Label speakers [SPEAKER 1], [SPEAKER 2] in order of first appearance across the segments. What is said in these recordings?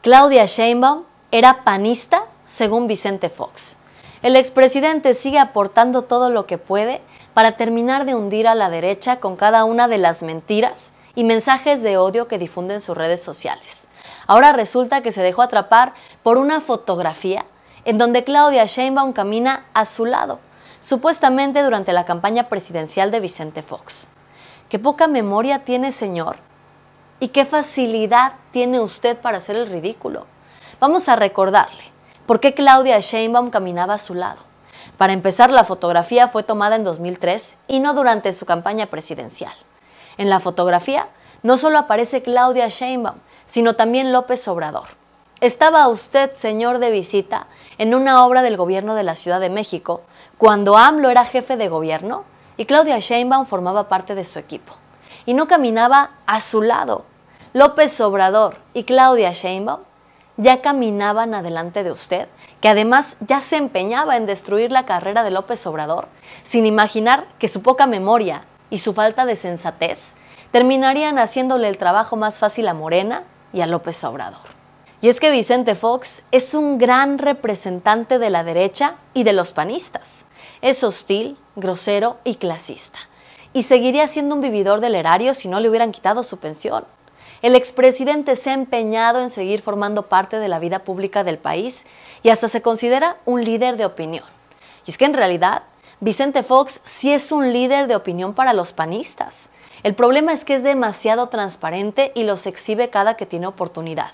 [SPEAKER 1] Claudia Sheinbaum era panista según Vicente Fox. El expresidente sigue aportando todo lo que puede para terminar de hundir a la derecha con cada una de las mentiras y mensajes de odio que difunden sus redes sociales. Ahora resulta que se dejó atrapar por una fotografía en donde Claudia Sheinbaum camina a su lado, supuestamente durante la campaña presidencial de Vicente Fox. ¿Qué poca memoria tiene, señor? y qué facilidad tiene usted para hacer el ridículo. Vamos a recordarle por qué Claudia Sheinbaum caminaba a su lado. Para empezar, la fotografía fue tomada en 2003 y no durante su campaña presidencial. En la fotografía no solo aparece Claudia Sheinbaum, sino también López Obrador. Estaba usted, señor, de visita en una obra del gobierno de la Ciudad de México cuando AMLO era jefe de gobierno y Claudia Sheinbaum formaba parte de su equipo y no caminaba a su lado. López Obrador y Claudia Sheinbaum ya caminaban adelante de usted, que además ya se empeñaba en destruir la carrera de López Obrador, sin imaginar que su poca memoria y su falta de sensatez terminarían haciéndole el trabajo más fácil a Morena y a López Obrador. Y es que Vicente Fox es un gran representante de la derecha y de los panistas. Es hostil, grosero y clasista y seguiría siendo un vividor del erario si no le hubieran quitado su pensión. El expresidente se ha empeñado en seguir formando parte de la vida pública del país y hasta se considera un líder de opinión. Y es que en realidad, Vicente Fox sí es un líder de opinión para los panistas. El problema es que es demasiado transparente y los exhibe cada que tiene oportunidad,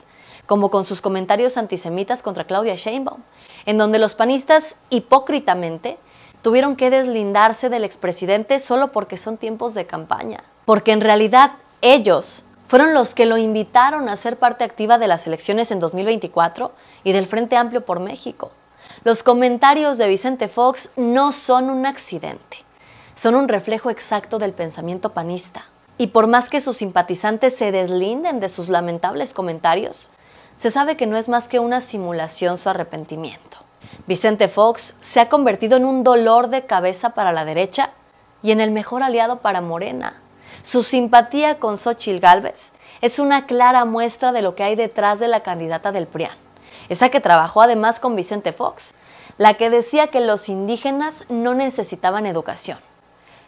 [SPEAKER 1] como con sus comentarios antisemitas contra Claudia Sheinbaum, en donde los panistas hipócritamente tuvieron que deslindarse del expresidente solo porque son tiempos de campaña. Porque en realidad ellos fueron los que lo invitaron a ser parte activa de las elecciones en 2024 y del Frente Amplio por México. Los comentarios de Vicente Fox no son un accidente, son un reflejo exacto del pensamiento panista. Y por más que sus simpatizantes se deslinden de sus lamentables comentarios, se sabe que no es más que una simulación su arrepentimiento. Vicente Fox se ha convertido en un dolor de cabeza para la derecha y en el mejor aliado para Morena. Su simpatía con Xochitl Gálvez es una clara muestra de lo que hay detrás de la candidata del PRIAN, esa que trabajó además con Vicente Fox, la que decía que los indígenas no necesitaban educación.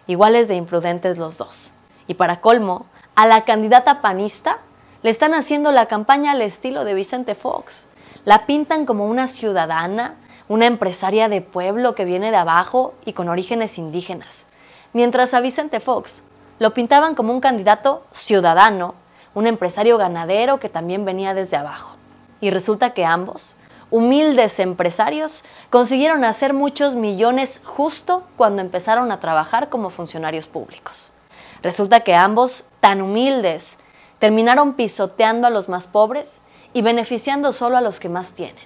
[SPEAKER 1] Iguales de imprudentes los dos. Y para colmo, a la candidata panista le están haciendo la campaña al estilo de Vicente Fox. La pintan como una ciudadana, una empresaria de pueblo que viene de abajo y con orígenes indígenas. Mientras a Vicente Fox lo pintaban como un candidato ciudadano, un empresario ganadero que también venía desde abajo. Y resulta que ambos, humildes empresarios, consiguieron hacer muchos millones justo cuando empezaron a trabajar como funcionarios públicos. Resulta que ambos, tan humildes, terminaron pisoteando a los más pobres y beneficiando solo a los que más tienen.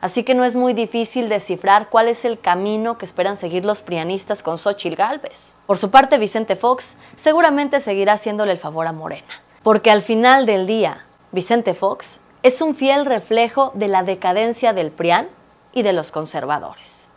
[SPEAKER 1] Así que no es muy difícil descifrar cuál es el camino que esperan seguir los prianistas con Xochitl Galvez. Por su parte, Vicente Fox seguramente seguirá haciéndole el favor a Morena, porque al final del día, Vicente Fox es un fiel reflejo de la decadencia del PRIAN y de los conservadores.